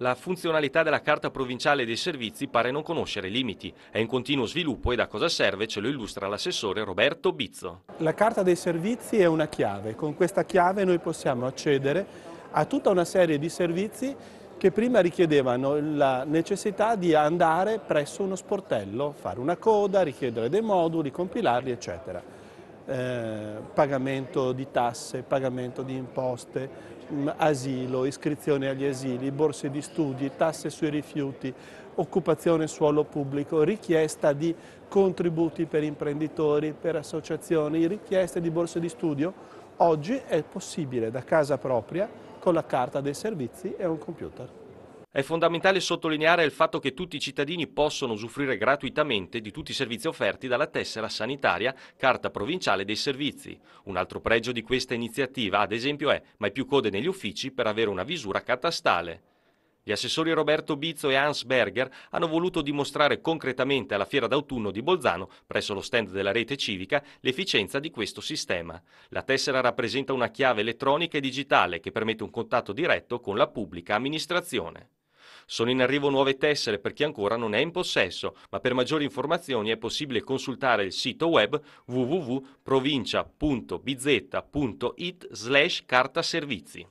La funzionalità della carta provinciale dei servizi pare non conoscere limiti, è in continuo sviluppo e da cosa serve ce lo illustra l'assessore Roberto Bizzo. La carta dei servizi è una chiave, con questa chiave noi possiamo accedere a tutta una serie di servizi che prima richiedevano la necessità di andare presso uno sportello, fare una coda, richiedere dei moduli, compilarli eccetera. Eh, pagamento di tasse, pagamento di imposte, mh, mm, asilo, iscrizione agli asili, borse di studi, tasse sui rifiuti, occupazione suolo pubblico, richiesta di contributi per imprenditori, per associazioni, richieste di borse di studio. Oggi è possibile da casa propria con la carta dei servizi e un computer. È fondamentale sottolineare il fatto che tutti i cittadini possono usufruire gratuitamente di tutti i servizi offerti dalla tessera sanitaria, carta provinciale dei servizi. Un altro pregio di questa iniziativa, ad esempio, è mai più code negli uffici per avere una visura catastale. Gli assessori Roberto Bizzo e Hans Berger hanno voluto dimostrare concretamente alla Fiera d'autunno di Bolzano, presso lo stand della rete civica, l'efficienza di questo sistema. La tessera rappresenta una chiave elettronica e digitale che permette un contatto diretto con la pubblica amministrazione. Sono in arrivo nuove tessere per chi ancora non è in possesso, ma per maggiori informazioni è possibile consultare il sito web www.provincia.bz.it slash carta servizi.